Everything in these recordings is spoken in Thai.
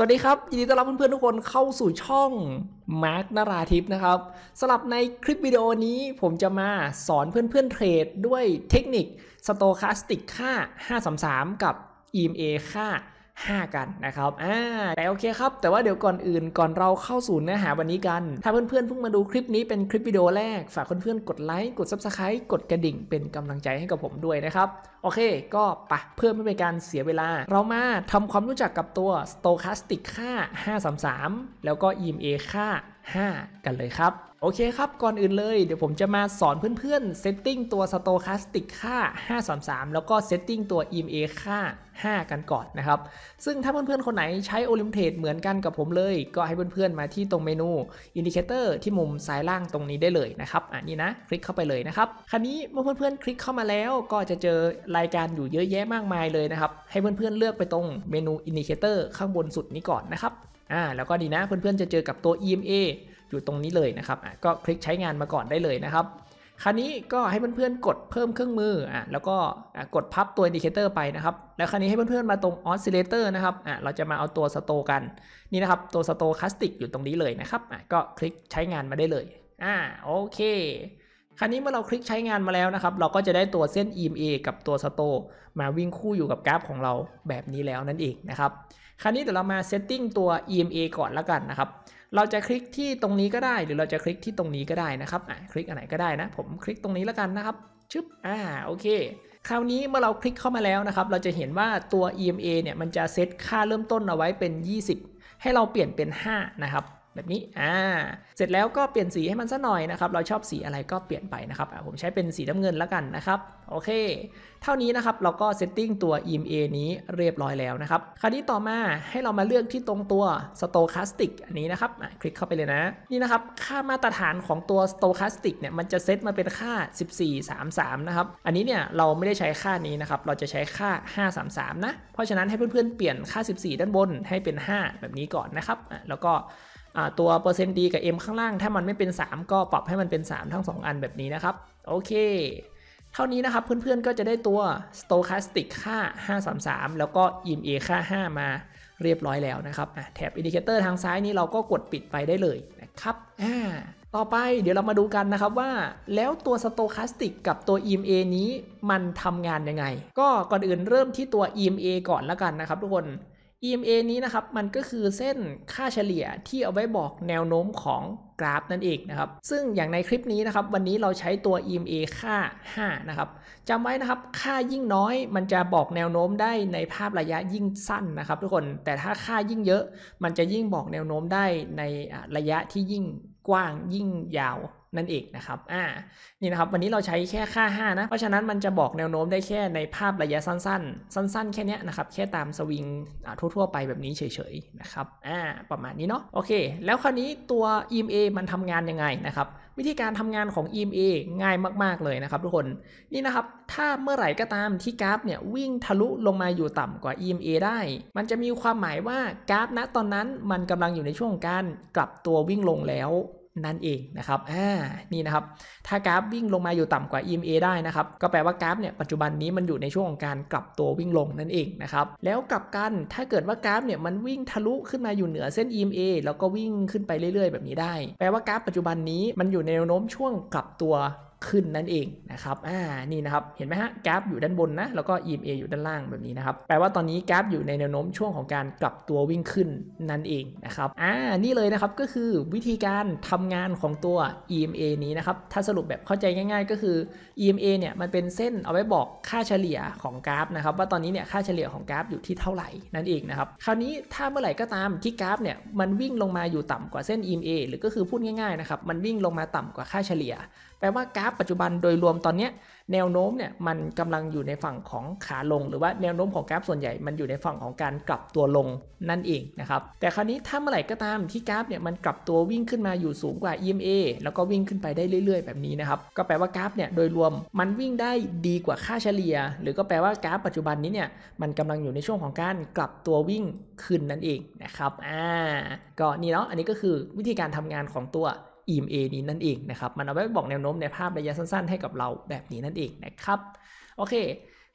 สวัสดีครับยินดีต้อนรับเพื่อนๆทุกคนเข้าสู่ช่องมาร์กนราทิพนะครับสำหรับในคลิปวิดีโอนี้ผมจะมาสอนเพื่อนๆเทรดด้วยเทคนิคสโตคาสติกค่า 533 กับ EMA ค่า5กันนะครับ อ่าแต่โอเคครับ แต่ว่าเดี๋ยวก่อนอื่นก่อนเราเข้าสู่เนื้อหาวันนี้กัน ถ้าเพื่อนๆเพิ่งมาดูคลิปนี้เป็นคลิปวิดีโอแรกฝากเพื่อนๆกดไลค์ กด Subscribe กดกระดิ่งเป็นกำลังใจให้กับผมด้วยนะครับ โอเคก็ปะเพื่อไม่เป็นการเสียเวลา เรามาทำความรู้จักกับตัว stochastic ค่า 533 แล้วก็ EMA ค่า5 กันเลยครับ โอเคครับก่อนอื่นเลยเดี๋ยวผมจะมาสอนเพื่อนๆเซตติ้งตัว stochastic ค่า 533 แล้วก็เซตติ้งตัว EMA ค่า 5 กันก่อนนะครับ ซึ่งถ้าเพื่อนๆ คนไหนใช้ o l i m ม a พ e เหมือนกันกับผมเลย ก็ให้เพื่อนๆ มาที่ตรงเมนู indicator ที่มุมซ้ายล่างตรงนี้ได้เลยนะครับอ่ะนี่นะคลิกเข้าไปเลยนะครับ คราวนี้เมื่อเพื่อนๆ คลิกเข้ามาแล้วก็จะเจอรายการอยู่เยอะแยะมากมายเลยนะครับให้เพื่อนๆเลือกไปตรงเมนู indicator ข้างบนสุดนี้ก่อนนะครับอ่าแล้วก็ดีนะเพื่อนๆจะเจอกับตัว EMA อยู่ตรงนี้เลยนะครับอ่าก็คลิกใช้งานมาก่อนได้เลยนะครับคราวนี้ก็ให้เพื่อน ๆ กดเพิ่มเครื่องมืออ่าแล้วก็กดพับ ตัวอินดิเคเตอร์ไปนะครับ แล้วคราวนี้ให้เพื่อน ๆ มาตรงออสซิเลเตอร์นะครับอ่าเราจะมาเอาตัวสโตกัน นี่นะครับตัวสโตคัสติกอยู่ตรงนี้เลยนะครับอ่าก็คลิกใช้งานมาได้เลยอ่าโอเค คราวนี้เมื่อเราคลิกใช้งานมาแล้วนะครับเราก็จะได้ตัวเส้น EMA กับตัวสโต มาวิ่งคู่อยู่กับกราฟของเราแบบนี้แล้วนั่นเองนะครับคราวนี้เดี๋ยวเรามาเซตติ้งตัว EMA ก่อนละกันนะครับ เราจะคลิกที่ตรงนี้ก็ได้ หรือเราจะคลิกที่ตรงนี้ก็ได้นะครับอ่ะคลิกอันไหนก็ได้นะ ผมคลิกตรงนี้ละกันนะครับ ชึบ อ่า โอเค คราวนี้เมื่อเราคลิกเข้ามาแล้วนะครับ เราจะเห็นว่าตัว EMA เนี่ยมันจะเซตค่าเริ่มต้นเอาไว้เป็น 20 ให้เราเปลี่ยนเป็น 5 นะครับแบบนี้อ่าเสร็จแล้วก็เปลี่ยนสีให้มันซะหน่อยนะครับ เราชอบสีอะไรก็เปลี่ยนไปนะครับผมใช้เป็นสีน้ำเงินแล้วกันนะครับ โอเค เท่านี้นะครับเราก็เซตติ้งตัว EMA นี้เรียบร้อยแล้วนะครับคราวนี้ต่อมาให้เรามาเลือกที่ตรงตัว Stochastic อันนี้นะครับ คลิกเข้าไปเลยนะ นี่นะครับค่ามาตรฐานของตัว Stochastic เนี่ยมันจะเซตมาเป็นค่า 1433นะครับ อันนี้เนี่ยเราไม่ได้ใช้ค่านี้นะครับ เราจะใช้ค่า 533นะ เพราะฉะนั้นให้เพื่อนๆ เปลี่ยนค่า 14 ด้านบนให้เป็น 5 แบบนี้ก่อนนะครับแล้วก็ตัวเปอร์เซ็นต์ดีกับ m ข้างล่างถ้ามันไม่เป็น 3 ก็ปรับให้มันเป็น 3 ทั้ง 2 อันแบบนี้นะครับโอเค เท่านี้นะครับเพื่อนๆก็จะได้ตัว stochastic ค่า 533 แล้วก็ EMA ค่า 5 มาเรียบร้อยแล้วนะครับแถบอินดิเคเตอร์ทางซ้ายนี้เราก็กดปิดไปได้เลยนะครับอ่าต่อไปเดี๋ยวเรามาดูกันนะครับว่า แล้วตัวสโตคัสติกกับตัว EMA นี้มันทำงานยังไง ก็ก่อนอื่นเริ่มที่ตัว EMA ก่อนละกันนะครับทุกคน EMA นี้ นะครับ มันก็คือเส้นค่าเฉลี่ยที่เอาไว้บอกแนวโน้มของกราฟนั่นเองนะครับซึ่งอย่างในคลิปนี้นะครับวันนี้เราใช้ตัว EMA ค่า 5 นะครับจำไว้นะครับค่ายิ่งน้อย มันจะบอกแนวโน้มได้ในภาพระยะยิ่งสั้นนะครับทุกคนแต่ถ้าค่ายิ่งเยอะมันจะยิ่งบอกแนวโน้มได้ในระยะที่ยิ่งกว้างยิ่งยาวนั่นเองนะครับ อ่า นี่นะครับ วันนี้เราใช้แค่ค่า 5 นะ เพราะฉะนั้นมันจะบอกแนวโน้มได้แค่ในภาพระยะสั้น ๆ สั้นๆ แค่นี้นะครับ แค่ตามสวิงทั่วๆ ไปแบบนี้เฉยๆ นะครับ อ่า ประมาณนี้เนาะ โอเค แล้วคราวนี้ตัว EMA มันทำงานยังไงนะครับ วิธีการทำงานของ EMA ง่ายมากๆ เลยนะครับทุกคน นี่นะครับ ถ้าเมื่อไหร่ก็ตามที่กราฟเนี่ย วิ่งทะลุลงมาอยู่ต่ำกว่า EMA ได้ มันจะมีความหมายว่ากราฟณตอนนั้นมันกำลังอยู่ในช่วงการกลับตัววิ่งลงแล้วนั่นเองนะครับอ่านี่นะครับ ถ้ากราฟวิ่งลงมาอยู่ต่ำกว่า EMA ได้นะครับ ก็แปลว่ากราฟเนี่ยปัจจุบันนี้มันอยู่ในช่วงของการกลับตัววิ่งลงนั่นเองนะครับ แล้วกลับกัน ถ้าเกิดว่ากราฟเนี่ยมันวิ่งทะลุขึ้นมาอยู่เหนือเส้น EMA แล้วก็วิ่งขึ้นไปเรื่อยๆ แบบนี้ได้ แปลว่ากราฟปัจจุบันนี้มันอยู่ในแนวโน้มช่วงกลับตัวขึ้นนั่นเองนะครับ อ่า นี่นะครับ เห็นไหมฮะกราฟอยู่ด้านบนนะ แล้วก็ EMA อยู่ด้านล่างแบบนี้นะครับ แปลว่าตอนนี้กราฟอยู่ในแนวโน้มช่วงของการกลับตัววิ่งขึ้นนั่นเองนะครับ อ่า นี่เลยนะครับ ก็คือวิธีการทำงานของตัว EMA นี้นะครับถ้าสรุปแบบเข้าใจง่าย ๆ ก็คือ EMA เนี่ย มันเป็นเส้นเอาไว้บอกค่าเฉลี่ยของกราฟนะครับ ว่าตอนนี้เนี่ยค่าเฉลี่ยของกราฟอยู่ที่เท่าไหร่นั่นเองนะครับ คราวนี้ถ้าเมื่อไหร่ก็ตามที่กราฟเนี่ยมันวิ่งลงมาอยู่ต่ำกว่าเส้น EMA หรือก็คือพูดง่ายๆนะครับมันวิ่งลงมาต่ำกว่าค่าเฉลี่ยแปลว่ากราฟปัจจุบันโดยรวมตอนนี้แนวโน้มเนี่ยมันกำลังอยู่ในฝั่งของขาลง หรือว่าแนวโน้มของกราฟส่วนใหญ่มันอยู่ในฝั่งของการกลับตัวลงนั่นเองนะครับแต่คราวนี้ถ้าเมื่อไหร่ก็ตามที่กราฟเนี่ยมันกลับตัววิ่งขึ้นมาอยู่สูงกว่า EMA แล้วก็วิ่งขึ้นไปได้เรื่อย ๆแบบนี้นะครับก็แปลว่ากราฟเนี่ยโดยรวมมันวิ่งได้ดีกว่าค่าเฉลี่ยหรือก็แปลว่ากราฟปัจจุบันนี้เนี่ยมันกำลังอยู่ในช่วงของการกลับตัววิ่งขึ้นนั่นเองนะครับอ่าก็นี่เนาะอันนี้ก็คือวิธีการทำงานของตัว EMA นี้นั่นเองนะครับ มันเอาไว้บอกแนวโน้มในภาพระยะสั้นๆให้กับเราแบบนี้นั่นเองนะครับ โอเค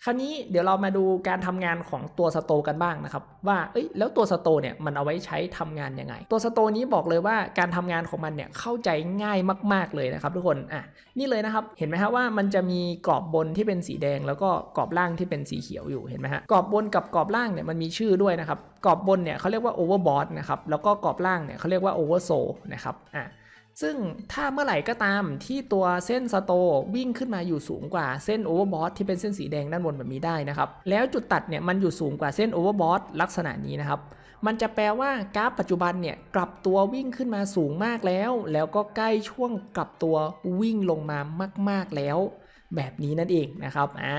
คราวนี้เดี๋ยวเรามาดูการทำงานของตัวสโตกันบ้างนะครับ ว่าเอ้ยแล้วตัวสโตเนี่ยมันเอาไว้ใช้ทำงานยังไง ตัวสโตนี้บอกเลยว่าการทำงานของมันเนี่ยเข้าใจง่ายมาก ๆเลยนะครับ ทุกคน อ่ะ นี่เลยนะครับ เห็นไหมคับว่ามันจะมีกรอบบนที่เป็นสีแดงแล้วก็กรอบล่างที่เป็นสีเขียวอยู่ เห็นไหมฮะกรอบบนกับกรอบล่างเนี่ยมันมีชื่อด้วยนะครับ กรอบบนเนี่ยเขาเรียกว่า overbought นะครับ แล้วก็กรอบล่างเนี่ยเขาเรียกว่าอเวอร์โซนะครับอ่ะซึ่งถ้าเมื่อไหร่ก็ตามที่ตัวเส้นสโตวิ่งขึ้นมาอยู่สูงกว่าเส้นโอเวอร์บอทที่เป็นเส้นสีแดงด้านบนแบบนี้ได้นะครับ แล้วจุดตัดเนี่ยมันอยู่สูงกว่าเส้นโอเวอร์บอทลักษณะนี้นะครับมันจะแปลว่ากราฟปัจจุบันเนี่ยกลับตัววิ่งขึ้นมาสูงมากแล้ว แล้วก็ใกล้ช่วงกลับตัววิ่งลงมามากๆแล้วแบบนี้นั่นเองนะครับ อ่า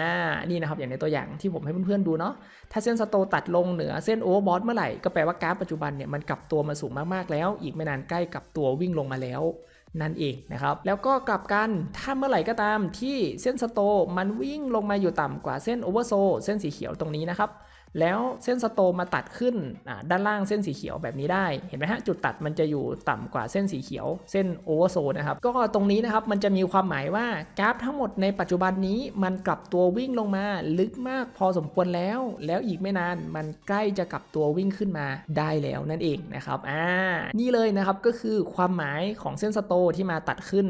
นี่นะครับ อย่างในตัวอย่างที่ผมให้เพื่อนๆดูเนาะ ถ้าเส้นสโตตัดลงเหนือเส้นโอเวอร์บอทเมื่อไหร่ก็แปลว่ากราฟปัจจุบันเนี่ยมันกลับตัวมาสูงมากๆแล้ว อีกไม่นานใกล้กลับตัววิ่งลงมาแล้ว นั่นเองนะครับ แล้วก็กลับกัน ถ้าเมื่อไหร่ก็ตามที่เส้นสโตมันวิ่งลงมาอยู่ต่ำกว่าเส้นโอเวอร์โซเส้นสีเขียวตรงนี้นะครับแล้วเส้นสโตมาตัดขึ้นด้านล่างเส้นสีเขียวแบบนี้ได้เห็นไหมฮะจุดตัดมันจะอยู่ต่ำกว่าเส้นสีเขียวเส้นโอเวอร์โซนนะครับก็ตรงนี้นะครับมันจะมีความหมายว่ากราฟทั้งหมดในปัจจุบันนี้มันกลับตัววิ่งลงมาลึกมากพอสมควรแล้ว แล้วอีกไม่นานมันใกล้จะกลับตัววิ่งขึ้นมาได้แล้วนั่นเองนะครับอ่านี่เลยนะครับก็คือความหมายของเส้นสโตที่มาตัดขึ้น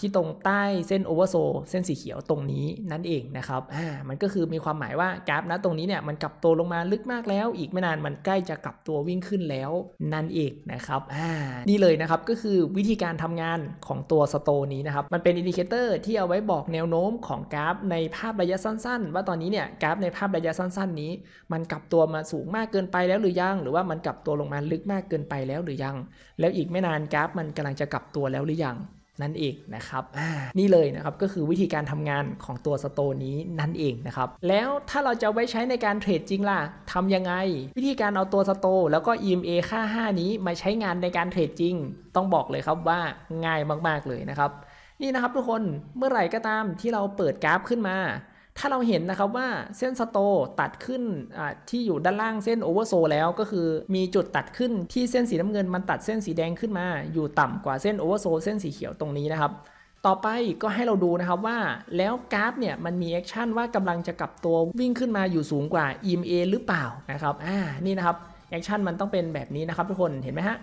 ที่ตรงใต้เส้นโอเวอร์โซ เส้นสีเขียวตรงนี้นั่นเองนะครับอ่ามันก็คือมีความหมายว่ากราฟนะตรงนี้เนี่ยมันกลับตัวลงมาลึกมากแล้ว อีกไม่นานมันใกล้จะกลับตัววิ่งขึ้นแล้วนั่นเองนะครับอ่านี่เลยนะครับก็คือวิธีการทำงานของตัวสโตนี้นะครับมันเป็นอินดิเคเตอร์ที่เอาไว้บอกแนวโน้มของกราฟ ในภาพระยะสั้น ๆ ว่าตอนนี้เนี่ยกราฟในภาพระยะสั้นๆ นี้ มันกลับตัวมาสูงมากเกินไปแล้วหรือยัง หรือว่ามันกลับตัวลงมาลึกมากเกินไปแล้วหรือยัง แล้วอีกไม่นานกราฟมันกำลังจะกลับตัวแล้วหรือยังนั่นเองนะครับนี่เลยนะครับก็คือวิธีการทำงานของตัวสโตนี้นั่นเองนะครับแล้วถ้าเราจะไว้ใช้ในการเทรดจริงล่ะทำยังไง วิธีการเอาตัวสโต แล้วก็ EMA ค่า 5 นี้มาใช้งานในการเทรดจริง ต้องบอกเลยครับว่าง่ายมากๆเลยนะครับ นี่นะครับทุกคนเมื่อไหร่ก็ตามที่เราเปิดกราฟขึ้นมาถ้าเราเห็นนะครับว่าเส้นสโตตัดขึ้นที่อยู่ด้านล่างเส้นโอเวอร์โซแล้วก็คือมีจุดตัดขึ้นที่เส้นสีน้ำเงิน มันตัดเส้นสีแดงขึ้นมาอยู่ต่ำกว่าเส้นโอเวอร์โซเส้นสีเขียวตรงนี้นะครับต่อไปก็ให้เราดูนะครับว่าแล้วกราฟเนี่ยมันมีแอคชั่นว่ากำลังจะกลับตัววิ่งขึ้นมาอยู่สูงกว่า EMA หรือเปล่านะครับอ่านี่นะครับแอคชั่นมันต้องเป็นแบบนี้นะครับทุกคนเห็นไหมฮะ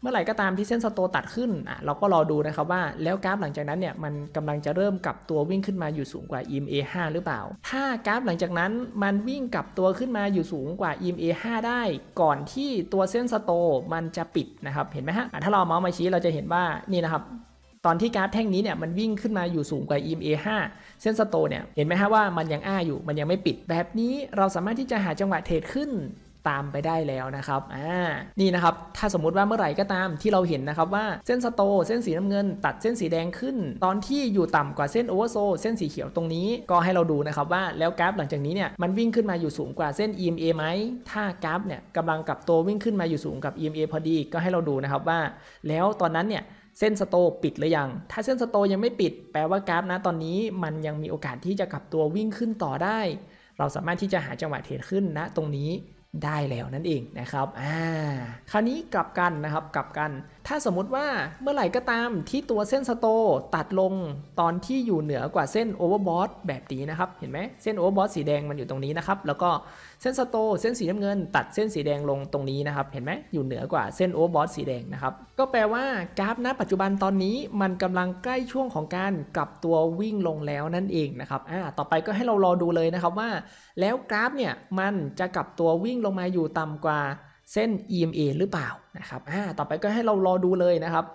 เมื่อไหร่ก็ตามที่เส้นสโตตัดขึ้นอ่ะเราก็รอดูนะครับว่า แล้วกราฟหลังจากนั้นเนี่ยมันกำลังจะเริ่มกลับตัววิ่งขึ้นมาอยู่สูงกว่า EMA 5หรือเปล่า ถ้ากราฟหลังจากนั้นมันวิ่งกลับตัวขึ้นมาอยู่สูงกว่า EMA 5ได้ก่อนที่ตัวเส้นสโตมันจะปิดนะครับเห็นไหมฮะถ้าเราเมาส์มาชี้เราจะเห็นว่านี่นะครับตอนที่กราฟแท่งนี้เนี่ยมันวิ่งขึ้นมาอยู่สูงกว่า EMA 5เส้นสโตเนี่ยเห็นไหมฮะว่ามันยังอ้าอยู่มันยังไม่ปิด แบบนี้เราสามารถที่จะหาจังหวะเทรดขึ้นตามไปได้แล้วนะครับ อ่า นี่นะครับ ถ้าสมมุติว่าเมื่อไหร่ก็ตามที่เราเห็นนะครับว่าเส้นสโตเส้นสีน้ำเงิน ตัดเส้นสีแดงขึ้น ตอนที่อยู่ต่ำกว่าเส้นโอเวอร์โซเส้นสีเขียวตรงนี้ก็ให้เราดูนะครับว่าแล้วกราฟหลังจากนี้เนี่ยมันวิ่งขึ้นมาอยู่สูงกว่าเส้น EMA ไหมถ้ากราฟเนี่ยกำลังกับตัววิ่งขึ้นมาอยู่สูงกับ EMA พอดีก็ให้เราดูนะครับว่า แล้วตอนนั้นเนี่ยเส้นสโตปิดหรือยัง ถ้าเส้นสโตยังไม่ปิด แปลว่ากราฟนะตอนนี้มันยังมีโอกาสที่จะกลับตัววิ่งขึ้นต่อได้ เราสามารถที่จะหาจังหวะเทรดขึ้นนะตรงนี้ได้แล้วนั่นเองนะครับ อ่า คราวนี้กลับกันนะครับ กลับกันถ้าสมมุติว่าเมื่อไหร่ก็ตามที่ตัวเส้นสโตตัดลงตอนที่อยู่เหนือกว่าเส้นโอเวอร์บอสแบบนี้นะครับ เห็นไหมเส้นโอเวอร์บอสสีแดงมันอยู่ตรงนี้นะครับแล้วก็เส้นสโตเส้นสีน้ำเงินตัดเส้นสีแดงลงตรงนี้นะครับ เห็นไหมอยู่เหนือกว่าเส้นโอเวอร์บอสสีแดงนะครับก็แปลว่ากราฟณ ปัจจุบันตอนนี้มันกำลังใกล้ช่วงของการกลับตัววิ่งลงแล้วนั่นเองนะครับอ่าต่อไปก็ให้เรารอดูเลยนะครับว่า แล้วกราฟเนี่ยมันจะกลับตัววิ่งลงมาอยู่ต่ำกว่าเส้น EMA หรือเปล่านะครับอ่า ต่อไปก็ให้เรารอดูเลยนะครับ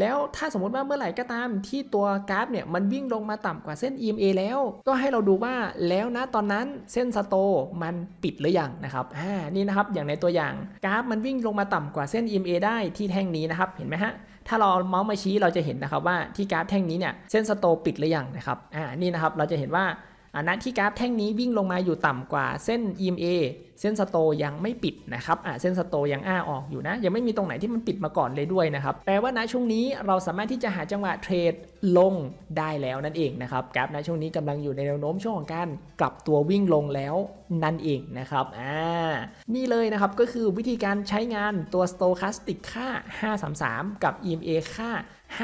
แล้วถ้าสมมติว่าเมื่อไหร่ก็ตามที่ตัวกราฟเนี่ยมันวิ่งลงมาต่ำกว่าเส้น EMA แล้ว ก็ให้เราดูว่าแล้วนะตอนนั้นเส้นสโตมันปิดหรือยังนะครับอ่า นี่นะครับอย่างในตัวอย่างกราฟมันวิ่งลงมาต่ำกว่าเส้น EMA ได้ที่แท่งนี้นะครับเห็นไหมฮะ ถ้าเราเมาส์มาชี้เราจะเห็นนะครับว่าที่กราฟแท่งนี้เนี่ยเส้นสโตปิดหรือยังนะครับอ่า นี่นะครับเราจะเห็นว่าอันนั้นที่กราฟแท่งนี้วิ่งลงมาอยู่ต่ำกว่าเส้น EMA เส้นสโตยังไม่ปิดนะครับ อ่าเส้นสโตยังอ้าออกอยู่นะ ยังไม่มีตรงไหนที่มันปิดมาก่อนเลยด้วยนะครับ แปลว่าณช่วงนี้เราสามารถที่จะหาจังหวะเทรดลงได้แล้วนั่นเองนะครับกราฟณช่วงนี้กำลังอยู่ในแนวโน้มช่วงของการกลับตัววิ่งลงแล้วนั่นเองนะครับ อ่า นี่เลยนะครับก็คือวิธีการใช้งานตัว stochastic ค่า 533 กับ EMA ค่า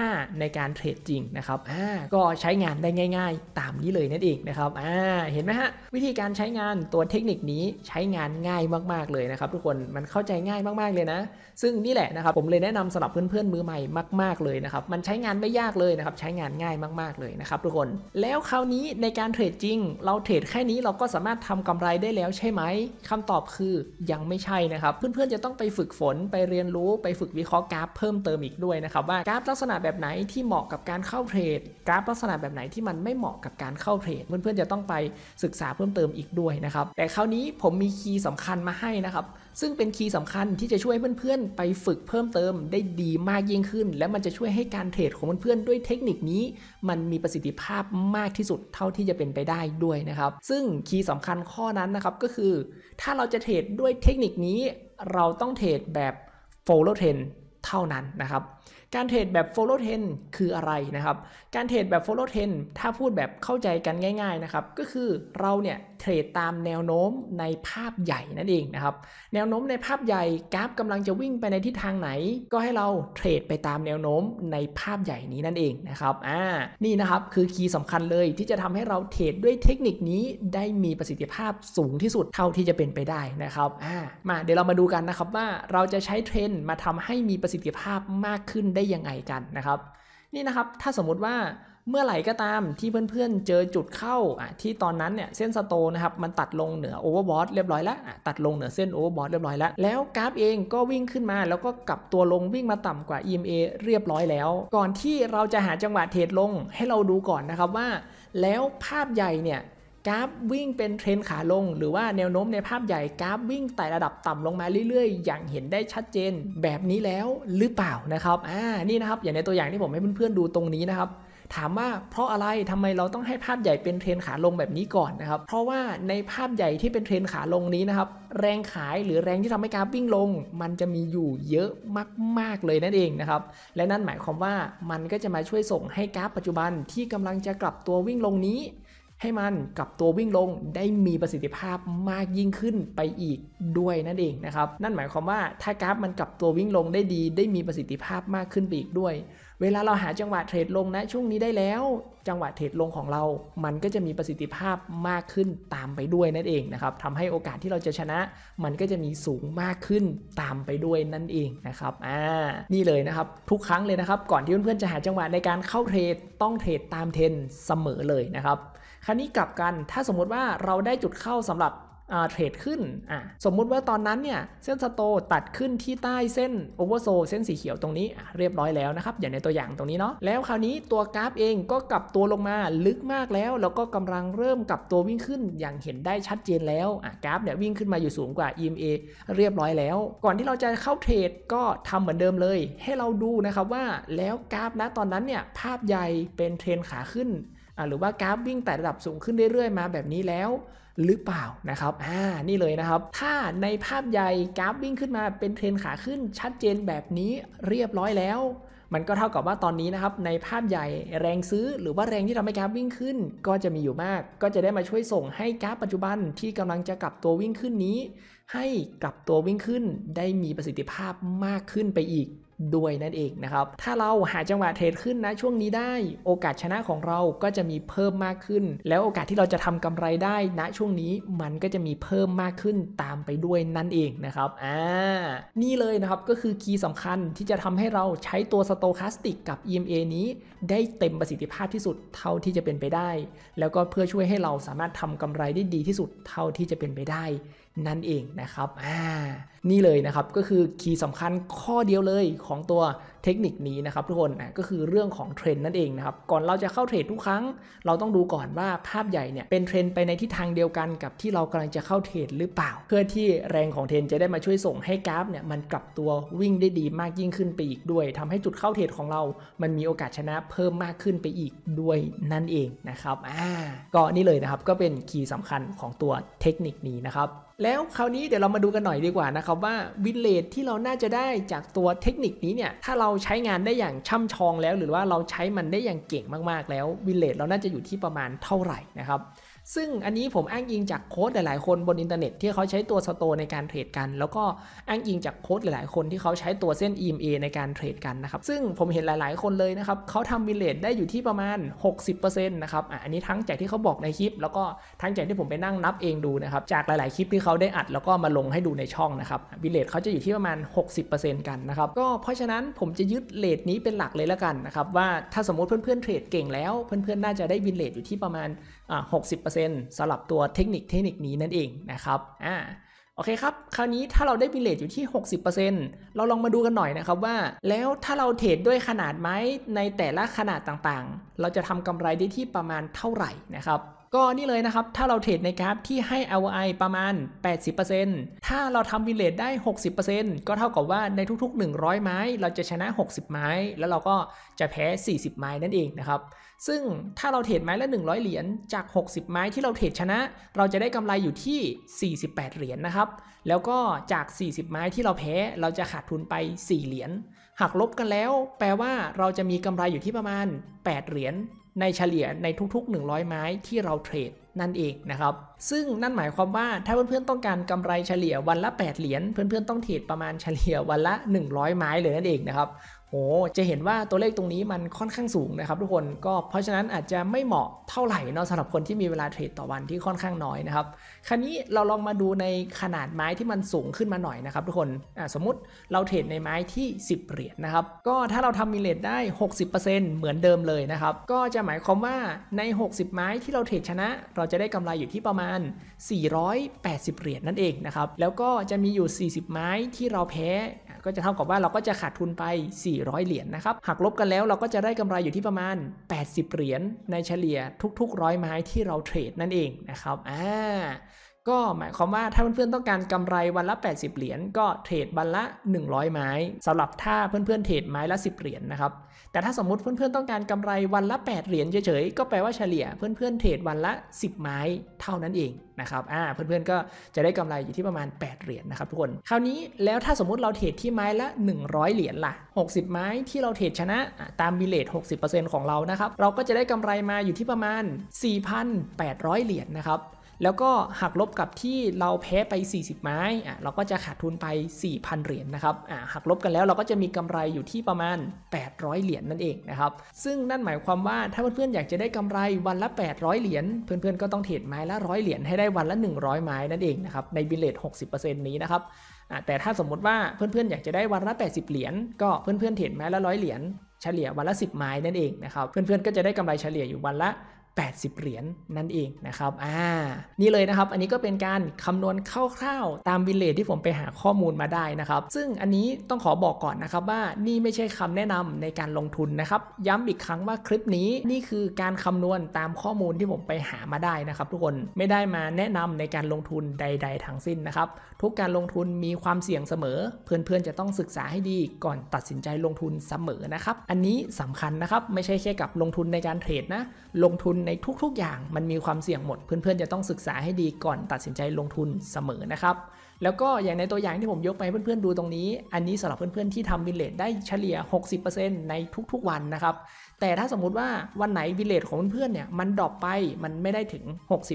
5 ในการเทรดจริงนะครับ อ่า ก็ใช้งานได้ง่าย ๆตามนี้เลยนั่นเองนะครับ อ่า เห็นไหมฮะวิธีการใช้งานตัวเทคนิคนี้ใช้งานานง่ายมาก ๆเลยนะครับ ทุกคนมันเข้าใจง่ายมากๆเลยนะ ซึ่งนี่แหละนะครับผมเลยแนะนำสำหรับเพื่อนๆมือใหม่มากๆเลยนะครับมันใช้งานไม่ยากเลยนะครับใช้งานง่ายมากๆเลยนะครับ ทุกคน แล้วคราวนี้ในการเทรดจริงเราเทรดแค่นี้เราก็สามารถทำกำไรได้แล้วใช่ไหมคำตอบคือยังไม่ใช่นะครับเพื่อนๆจะต้องไปฝึกฝนไปเรียนรู้ไปฝึกวิเคราะห์กราฟเพิ่มเติมอีกด้วยนะครับ ว่ากราฟลักษณะแบบไหนที่เหมาะกับการเข้าเทรดกราฟลักษณะแบบไหนที่มันไม่เหมาะกับการเข้าเทรดเพื่อนๆจะต้องไปศึกษาเพิ่มเติมอีกด้วยนะครับแต่คราวนี้ผมมีคียย์สำคัญมาให้นะครับ ซึ่งเป็นคีย์สำคัญที่จะช่วยเพื่อนๆ ไปฝึกเพิ่มเติมได้ดีมากยิ่งขึ้น และมันจะช่วยให้การเทรดของเพื่อนๆด้วยเทคนิคนี้มันมีประสิทธิภาพมากที่สุดเท่าที่จะเป็นไปได้ด้วยนะครับ ซึ่งคีย์สำคัญข้อนั้นนะครับก็คือ ถ้าเราจะเทรดด้วยเทคนิคนี้เราต้องเทรดแบบ follow trend เท่านั้นนะครับการเทรดแบบ follow trend คืออะไรนะครับ การเทรดแบบ follow trend ถ้าพูดแบบเข้าใจกันง่ายๆนะครับ ก็คือเราเนี่ยเทรดตามแนวโน้มในภาพใหญ่นั่นเองนะครับ แนวโน้มในภาพใหญ่กราฟ กำลังจะวิ่งไปในทิศทางไหน ก็ให้เราเทรดไปตามแนวโน้มในภาพใหญ่นี้นั่นเองนะครับ อ่า นี่นะครับคือคีย์สำคัญเลยที่จะทำให้เราเทรดด้วยเทคนิคนี้ได้มีประสิทธิภาพสูงที่สุดเท่าที่จะเป็นไปได้นะครับ อ่า มาเดี๋ยวเรามาดูกันนะครับว่าเราจะใช้เทรนด์มาทำให้มีประสิทธิภาพมากขึ้นได้ยังไงกันนะครับนี่นะครับถ้าสมมุติว่าเมื่อไหร่ก็ตามที่เพื่อนๆเจอจุดเข้าที่ตอนนั้นเนี่ย เส้นสโตนะครับ มันตัดลงเหนือโอเวอร์บอสเรียบร้อยแล้ว ตัดลงเหนือเส้นโอเวอร์บอสเรียบร้อยแล้ว แล้วกราฟเองก็วิ่งขึ้นมาแล้วก็กลับตัวลงวิ่งมาต่ำกว่า EMA เรียบร้อยแล้ว ก่อนที่เราจะหาจังหวะเทรดลงให้เราดูก่อนนะครับว่าแล้วภาพใหญ่เนี่ยกราฟวิ่งเป็นเทรนขาลงหรือว่าแนวโน้มในภาพใหญ่กราฟวิ่งไต่ระดับต่ำลงมาเรื่อยๆอย่างเห็นได้ชัดเจนแบบนี้แล้วหรือเปล่านะครับอ่านี่นะครับอย่างในตัวอย่างที่ผมให้เพื่อนๆดูตรงนี้นะครับถามว่า เพราะอะไรทำไมเราต้องให้ภาพใหญ่เป็นเทรนขาลงแบบนี้ก่อนนะครับ เพราะว่าในภาพใหญ่ที่เป็นเทรนขาลงนี้นะครับแรงขายหรือแรงที่ทำให้กราฟวิ่งลง มันจะมีอยู่เยอะมาก ๆเลยนั่นเองนะครับ และนั่นหมายความว่ามันก็จะมาช่วยส่งให้กราฟปัจจุบันที่กำลังจะกลับตัววิ่งลงนี้ให้มันกับตัววิ่งลงได้มีประสิทธิภาพมากยิ่งขึ้นไปอีกด้วยนั่นเองนะครับนั่นหมายความว่าถ้ากราฟ มันกับตัววิ่งลงได้ดีได้มีประสิทธิภาพมากขึ้นไปอีกด้วยเวลาเราหาจังหวะเทรดลงนะ ช่วงนี้ได้แล้ว จังหวะเทรดลงของเรา มันก็จะมีประสิทธิภาพมากขึ้นตามไปด้วยนั่นเองนะครับทำให้โอกาสที่เราจะชนะมันก็จะมีสูงมากขึ้นตามไปด้วยนั่นเองนะครับอ่านี่เลยนะครับ ทุกครั้งเลยนะครับ ก่อนที่เพื่อนๆจะหาจังหวะในการเข้าเทรดต้องเทรดตามเทรนเสมอเลยนะครับ คราวนี้กลับกันถ้าสมมติว่าเราได้จุดเข้าสำหรับเทรดขึ้นสมมุติว่าตอนนั้นเนี่ยเส้นสโตตัดขึ้นที่ใต้เส้นโอเวอร์โซเส้นสีเขียวตรงนี้เรียบร้อยแล้วนะครับ อย่างในตัวอย่างตรงนี้เนาะแล้วคราวนี้ตัวกราฟเองก็กลับตัวลงมาลึกมากแล้วแล้วก็กำลังเริ่มกลับตัววิ่งขึ้นอย่างเห็นได้ชัดเจนแล้วกราฟเนี่ยวิ่งขึ้นมาอยู่สูงกว่า EMA เรียบร้อยแล้ว ก่อนที่เราจะเข้าเทรดก็ทำเหมือนเดิมเลย ให้เราดูนะครับว่าแล้วกราฟนะตอนนั้นเนี่ยภาพใหญ่เป็นเทรนขาขึ้นหรือว่ากราฟวิ่งแต่ระดับสูงขึ้นเรื่อยๆมาแบบนี้แล้วหรือเปล่านะครับ อ่านี่เลยนะครับ ถ้าในภาพใหญ่กราฟวิ่งขึ้นมาเป็นเทรนขาขึ้นชัดเจนแบบนี้เรียบร้อยแล้ว มันก็เท่ากับว่าตอนนี้นะครับในภาพใหญ่แรงซื้อ หรือว่าแรงที่ทำให้กราฟวิ่งขึ้นก็จะมีอยู่มาก ก็จะได้มาช่วยส่งให้กราฟปัจจุบันที่กำลังจะกลับตัววิ่งขึ้นนี้ ให้กลับตัววิ่งขึ้นได้มีประสิทธิภาพมากขึ้นไปอีกด้วยนั่นเองนะครับ ถ้าเราหาจังหวะเทรดขึ้นนะช่วงนี้ได้ โอกาสชนะของเราก็จะมีเพิ่มมากขึ้น แล้วโอกาสที่เราจะทำกำไรได้ณนะช่วงนี้มันก็จะมีเพิ่มมากขึ้นตามไปด้วยนั่นเองนะครับ อ่า นี่เลยนะครับก็คือคีย์สำคัญที่จะทำให้เราใช้ตัวสโตคาสติกกับ EMA นี้ ได้เต็มประสิทธิภาพที่สุดเท่าที่จะเป็นไปได้ แล้วก็เพื่อช่วยให้เราสามารถทำกำไรได้ดีที่สุดเท่าที่จะเป็นไปได้ นั่นเองนะครับ อ่านี่เลยนะครับ ก็คือคีย์สำคัญข้อเดียวเลยของตัวเทคนิคนี้นะครับทุกคนนะก็คือเรื่องของเทรนด์นั่นเองนะครับ ก่อนเราจะเข้าเทรดทุกครั้ง เราต้องดูก่อนว่าภาพใหญ่เนี่ยเป็นเทรนด์ไปในทิศทางเดียวกันกับที่เรากำลังจะเข้าเทรดหรือเปล่า เพื่อที่แรงของเทรนด์จะได้มาช่วยส่งให้กราฟเนี่ยมันกลับตัววิ่งได้ดีมากยิ่งขึ้นไปอีกด้วยทำให้จุดเข้าเทรดของเรา มันมีโอกาสชนะเพิ่มมากขึ้นไปอีกด้วยนั่นเองนะครับอ่าก็นี่เลยนะครับก็เป็นคีย์สำคัญของตัวเทคนิคนี้นะครับ แล้วคราวนี้เดี๋ยวเรามาดูกันหน่อยดีกว่านะครับความว่าวินเลทที่เราน่าจะได้จากตัวเทคนิคนี้เนี่ย ถ้าเราใช้งานได้อย่างช่ำชองแล้วหรือว่าเราใช้มันได้อย่างเก่งมากๆแล้ววินเลทเราน่าจะอยู่ที่ประมาณเท่าไหร่นะครับซึ่งอันนี้ผมอ้างอิงจากโค้ดหลาย ๆ คนบนอินเทอร์เน็ต ที่เขาใช้ตัวสโตในการเทรดกันแล้วก็อ้างอิงจากโค้ดหลาย ๆ คนที่เขาใช้ตัวเส้น EMA ในการเทรดกันนะครับซึ่งผมเห็นหลาย ๆ คนเลยนะครับเขาทำมิเลตได้อยู่ที่ประมาณ 60%นะครับอันนี้ทั้งจากที่เขาบอกในคลิป แล้วก็ทั้งจากที่ผมไปนั่งนับเองดูนะครับจากหลาย ๆ คลิปที่เขาได้อัดแล้วก็มาลงให้ดูในช่องนะครับมิเลตเขาจะอยู่ที่ประมาณ 60%กันนะครับก็เพราะฉะนั้นผมจะยึดเลทนี้เป็นหลักเลยแล้วกันนะครับว่าถ้าสมมติเพื่อนๆเทรดเก่งแล้วเพื่อนๆน่าจะได้วิเลตอยู่ที่ประมาณ60%สำหรับตัวเทคนิคเทคนิคนี้นั่นเองนะครับอ่าโอเคครับคราวนี้ถ้าเราได้บิเลตอยู่ที่ 60%เราลองมาดูกันหน่อยนะครับว่า แล้วถ้าเราเทรดด้วยขนาดไหมในแต่ละขนาดต่างๆ เราจะทำกำไรได้ที่ประมาณเท่าไหร่นะครับก็นี่เลยนะครับถ้าเราเทรดในกราฟที่ให้ ROI ประมาณ 80%ถ้าเราทำวินเลทได้ 60%ก็เท่ากับว่าในทุก ๆ 100 ไม้ เราจะชนะ 60 ไม้ แล้วเราก็จะแพ้ 40 ไม้นั่นเองนะครับซึ่งถ้าเราเทรดไม้ละ100 เหรียญจาก 60 ไม้ที่เราเทรดชนะเราจะได้กำไรอยู่ที่ 48 เหรียญนนะครับ แล้วก็จาก 40 ไม้ที่เราแพ้ เราจะขาดทุนไป 4 เหรียญหักลบกันแล้ว แปลว่าเราจะมีกำไรอยู่ที่ประมาณ 8 เหรียญในเฉลี่ยในทุกๆ 100 ไม้ที่เราเทรดนั่นเองนะครับซึ่งนั่นหมายความว่าถ้าเพื่อนๆ ต้องการกำไรเฉลี่ยวันละ 8 เหรียญเพื่อนๆ ต้องเทรดประมาณเฉลี่ยวันละ 100 ไม้เลยนั่นเองนะครับโหจะเห็นว่าตัวเลขตรงนี้มันค่อนข้างสูงนะครับ ทุกคนก็เพราะฉะนั้นอาจจะไม่เหมาะเท่าไหร่นะสำหรับคนที่มีเวลาเทรดต่อวันที่ค่อนข้างน้อยนะครับคราวนี้เราลองมาดูในขนาดไม้ที่มันสูงขึ้นมาหน่อยนะครับ ทุกคนสมมุติเราเทรดในไม้ที่ 10 เหรียญนะครับก็ถ้าเราทำมิเลตได้ 60%เหมือนเดิมเลยนะครับก็จะหมายความว่าใน 60 ไม้ที่เราเทรดชนะ เราจะได้กำไรอยู่ที่ประมาณ 480 เหรียญนั่นเองนะครับแล้วก็จะมีอยู่ 40 ไม้ที่เราแพ้ก็จะเท่ากับว่าเราก็จะขาดทุนไป 400 เหรียญนนะครับ หักลบกันแล้วเราก็จะได้กำไรอยู่ที่ประมาณ 80 เหรียญในเฉลี่ยทุกๆ ร้อยไม้ที่เราเทรดนั่นเองนะครับ อ่า ก็หมายความว่าถ้าเพื่อนๆต้องการกำไรวันละ 80 เหรียญ ก็เทรดวันละ 100 ไม้ สำหรับถ้าเพื่อนๆเทรดไม้ละ 10 เหรียญนนะครับแต่ถ้าสมมุติเพื่อนๆต้องการกำไรวันละ 8 เหรียญเฉยๆ ก็แปลว่าเฉลี่ยเพื่อนๆเทรดวันละ 10 ไม้เท่านั้นเองนะครับอ่าเพื่อนๆก็จะได้กำไรอยู่ที่ประมาณ 8เหรียญนะครับทุกคนคราวนี้แล้วถ้าสมมติเราเทรดที่ไม้ละ 100 เหรียญล่ะ60 ไม้ที่เราเทรดชนะตามบิเลต60%ของเรานะครับเราก็จะได้กำไรมาอยู่ที่ประมาณ 4,800เหรียญนะครับแล้วก็หักลบกับที่เราแพ้ไป 40 ไม้อ่ะเราก็จะขาดทุนไป 4,000 เหรียญนนะครับอ่ะหักลบกันแล้วเราก็จะมีกำไรอยู่ที่ประมาณ 800 เหรียญนนั่นเองนะครับ ซึ่งนั่นหมายความว่าถ้าเพื่อนๆ อยากจะได้กำไรวันละ 800 เหรียญ เพื่อนๆ ก็ต้องเทรดไม้ละร้อยเหรียญให้ได้วันละ 100 ไม้นั่นเองนะครับ ในบิลเลต60%นี้นะครับแต่ถ้าสมมติว่าเพื่อนๆ อยากจะได้วันละ 80 เหรียญ ก็เพื่อนๆ เทรดไม้ละร้อยเหรียญเฉลี่ยวันละ 10 ไม้นั่นเองนะครับ เพื่อนๆ ก็จะได้กำไรเฉลี่ยอยู่วันละ80เหรียญนั่นเองนะครับอ่านี่เลยนะครับ อันนี้ก็เป็นการคำนวณคร่าวๆ ตามวิเลทที่ผมไปหาข้อมูลมาได้นะครับซึ่งอันนี้ต้องขอบอกก่อนนะครับว่านี่ไม่ใช่คำแนะนำในการลงทุนนะครับย้ำอีกครั้งว่าคลิปนี้นี่คือการคำนวณตามข้อมูลที่ผมไปหามาได้นะครับ ทุกคนไม่ได้มาแนะนำในการลงทุนใดๆทั้งสิ้นนะครับ ทุกการลงทุนมีความเสี่ยงเสมอ เพื่อนๆจะต้องศึกษาให้ดีก่อนตัดสินใจลงทุนเสมอนะครับอันนี้สำคัญนะครับไม่ใช่แค่กับลงทุนในการเทรดนะ ลงทุนในทุกๆ อย่างมันมีความเสี่ยงหมดเพื่อนๆจะต้องศึกษาให้ดีก่อนตัดสินใจลงทุนเสมอ นะครับ แล้วก็อย่างในตัวอย่างที่ผมยกไปเพื่อนๆดูตรงนี้ อันนี้สำหรับเพื่อนๆที่ทำวิลเลตได้เฉลี่ย 60%ในทุก ๆวันนะครับแต่ถ้าสมมุติว่าวันไหนวิลเลตของเพื่อนๆเนี่ยมันดรอปไปมันไม่ได้ถึง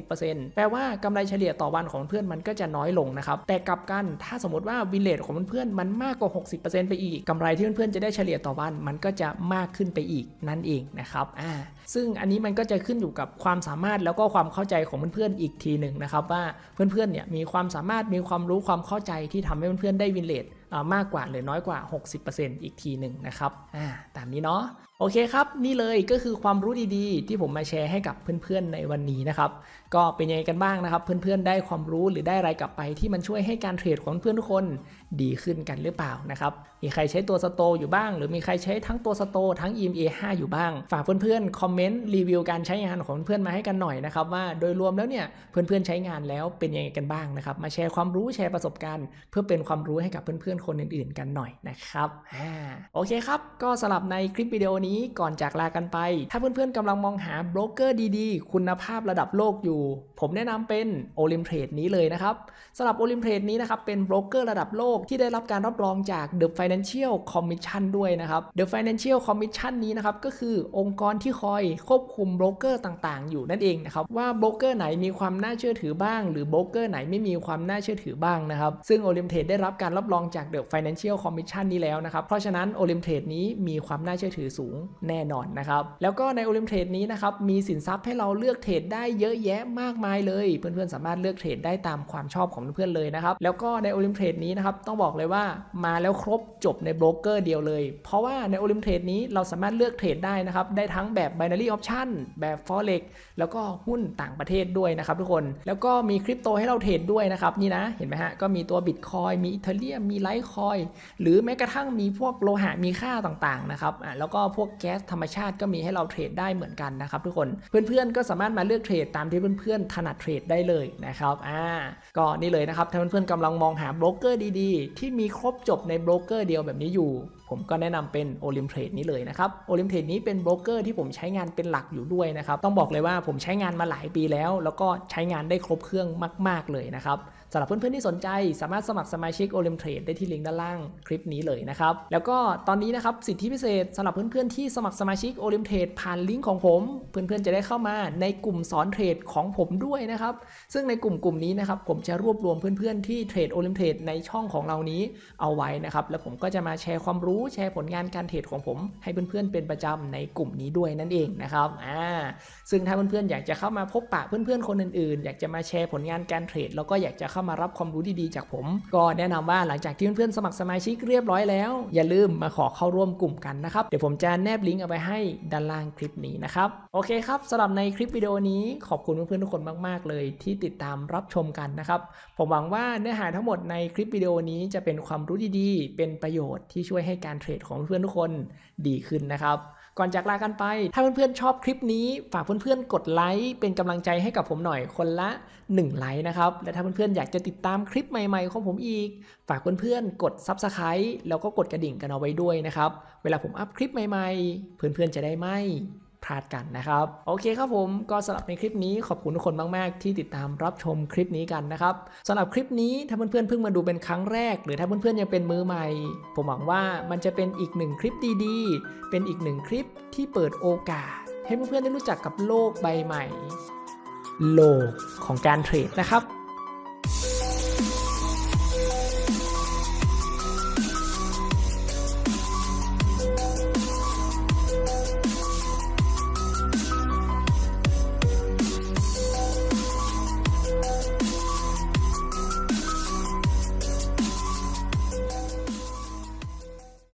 60%แปลว่ากำไรเฉลี่ยต่อวันของเพื่อนมันก็จะน้อยลงนะครับแต่กลับกันถ้าสมมติว่าวิลเลตของเพื่อนๆมันมากกว่า 60%ไปอีก กำไรที่เพื่อนๆจะได้เฉลี่ยต่อวันมันก็จะมากขึ้นไปอีกนั่นเองนะครับอ่าซึ่งอันนี้มันก็จะขึ้นอยู่กับความสามารถแล้วก็ความเข้าใจของเพื่อนๆ อีกทีหนึ่งนะครับว่าเพื่อนๆ เนี่ยมีความสามารถมีความรู้ความเข้าใจที่ทำให้เพื่อนๆ ได้วินเลทมากกว่าหรือน้อยกว่า 60%อีกทีหนึ่งนะครับอ่าตามนี้เนาะโอเคครับนี่เลยก็คือความรู้ดีๆ ที่ผมมาแชร์ให้กับเพื่อนๆ ในวันนี้นะครับก็เป็นยังไงกันบ้างนะครับเพื่อนๆได้ความรู้หรือได้อะไรกลับไป ที่มันช่วยให้การเทรดของเพื่อนทุกคนดีขึ้นกันหรือเปล่านะครับมีใครใช้ตัวสโตอยู่บ้าง หรือมีใครใช้ทั้งตัวสโตทั้ง EMA 5 อยู่บ้าง ฝากเพื่อนๆคอมเมนต์รีวิว การใช้งานของเพื่อนมาให้กันหน่อยนะครับว่าโดยรวมแล้วเนี่ยเพื่อนๆใช้งานแล้วเป็นยังไงกันบ้างนะครับมาแชร์ความรู้แชร์ประสบการณ์ เพื่อเป็นความรู้ให้กับเพื่อนๆคนอื่นๆ กันหน่อยนะครับโอเคครับก็สรับในคลิปวิดีโอนี้ี้ก่อนจากลากันไป ถ้าเพื่อนๆกำลังมองหาโบรกเกอร์ดีๆ คุณภาพระดับโลกอยู่ ผมแนะนำเป็น o l ล m ม r a d e นี้เลยนะครับสำหรับ o l ล m ม r a d e นี้นะครับ เป็นโบรกเกอร์ระดับโลกที่ได้รับการรับรองจาก The Financial Commission ด้วยนะครับ The Financial Commission นี้นะครับ ก็คือองค์กรที่คอยควบคุมโบรกเกอร์ต่างๆ อยู่นั่นเองนะครับ ว่าโบรกเกอร์ไหนมีความน่าเชื่อถือบ้าง หรือโบรกเกอร์ไหนไม่มีความน่าเชื่อถือบ้างนะครับซึ่ง o l ล m ม r a d e ได้รับการรับรองจาก The Financial Commission นี้แล้วนะครับเพราะฉะนั้น o l ล m ม r a d e นี้มีความน่าเชื่อถือสูงงแน่นอน นะครับ แล้วก็ในโอลิมเทรดนี้นะครับ มีสินทรัพย์ให้เราเลือกเทรดได้เยอะแยะมากมายเลย เพื่อนๆสามารถเลือกเทรดได้ตามความชอบของเพื่อนๆเลยนะครับ แล้วก็ในโอลิมเทรดนี้นะครับ ต้องบอกเลยว่ามาแล้วครบจบในโบรกเกอร์เดียวเลย เพราะว่าในโอลิมเทรดนี้เราสามารถเลือกเทรดได้นะครับ ได้ทั้งแบบ binary option แบบ forex แล้วก็หุ้นต่างประเทศด้วยนะครับ ทุกคน แล้วก็มีคริปโตให้เราเทรดด้วยนะครับ นี่นะ เห็นไหมฮะ ก็มีตัว Bitcoin มีอีเทเรียมมีไลท์คอย หรือแม้กระทั่งมีพวกโลหะมีค่าต่างๆนะครับอ่าแล้วก็พววกแก๊สธรรมชาติก็มีให้เราเทรดได้เหมือนกันนะครับทุกคนเพื่อนๆก็สามารถมาเลือกเทรดตามที่เพื่อนๆถนัดเทรดได้เลยนะครับอ่าก็นี่เลยนะครับถ้าเพื่อนๆกำลังมองหาโบรกเกอร์ดีๆ ที่มีครบจบในโบรกเกอร์เดียวแบบนี้อยู่ ผมก็แนะนำเป็นโอลิมเทรดนี้เลยนะครับโอลิมเทรดนี้เป็นโบรกเกอร์ ที่ผมใช้งานเป็นหลักอยู่ด้วยนะครับต้องบอกเลยว่าผมใช้งานมาหลายปีแล้ว แล้วก็ใช้งานได้ครบเครื่องมาก ๆ เลยนะครับสำหรับเพื่อนๆที่สนใจสามารถสมัคร สมาชิกโอลิมเทรดได้ที่ลิงก์ด้านล่างคลิปนี้เลยนะครับแล้วก็ตอนนี้นะครับสิทธิพิเศษสำหรับเพื่อน ๆ ที่สมัครสมาชิกโอลิมเทรดผ่านลิงก์ของผม เพื่อนๆจะได้เข้ามาในกลุ่มสอนเทรดของผมด้วยนะครับซึ่งในกลุ่มกลุ่มนี้นะครับผมจะรวบรวมเพื่อนๆที่เทรดโอลิมเทรดในช่องของเรานี้เอาไว้นะครับแล้วผมก็จะมาแชร์ความรู้แชร์ผลงานการเทรดของผม ให้เพื่อนๆเป็นประจำในกลุ่มนี้ด้วยนั่นเองนะครับอ่าซึ่งถ้าเพื่อนๆอยากจะเข้ามาพบปะเพื่อนๆคนอื่น ๆ อยากจะมาแชร์ผลงานการเทรดแล้วก็อยากจะเข้าามารับความรู้ดีๆจากผม ก็แนะนำว่าหลังจากที่เพื่อนๆ สมัครสมาชิกเรียบร้อยแล้วอย่าลืมมาขอเข้าร่วมกลุ่มกันนะครับเดี๋ยวผมจะแนบลิงก์เอาไปให้ด้านล่างคลิปนี้นะครับ โอเคครับสำหรับในคลิปวิดีโอนี้ขอบคุณเพื่อนๆทุกคนมาก ๆ เลยที่ติดตามรับชมกันนะครับ ผมหวังว่าเนื้อหาทั้งหมดในคลิปวิดีโอนี้จะเป็นความรู้ดีๆเป็นประโยชน์ที่ช่วยให้การเทรดของเพื่อนๆทุกคนดีขึ้นนะครับก่อนจากลากันไป ถ้าเพื่อนๆชอบคลิปนี้ ฝากเพื่อนๆกดไลค์เป็นกำลังใจให้กับผมหน่อยคนละ1ไลค์นะครับ และถ้าเพื่อนๆอยากจะติดตามคลิปใหม่ๆ ของผมอีก ฝากเพื่อนๆกดซับสไคร b e แล้วก็กดกระดิ่งกันเอาไว้ด้วยนะครับ เวลาผมอัพคลิปใหม่ๆ เพื่อนๆจะได้ไม่พลาดกันนะครับ โอเคครับผมก็สำหรับในคลิปนี้ขอบคุณทุกคนมาก ๆ ที่ติดตามรับชมคลิปนี้กันนะครับสำหรับคลิปนี้ถ้าเพื่อนๆเพิ่งมาดูเป็นครั้งแรก หรือถ้าเพื่อนๆยังเป็นมือใหม่ ผมหวังว่ามันจะเป็นอีกหนึ่งคลิปดี ๆ เป็นอีกหนึ่งคลิปที่เปิดโอกาส ให้เพื่อนๆได้รู้จักกับโลกใบใหม่ โลกของการเทรดนะครับ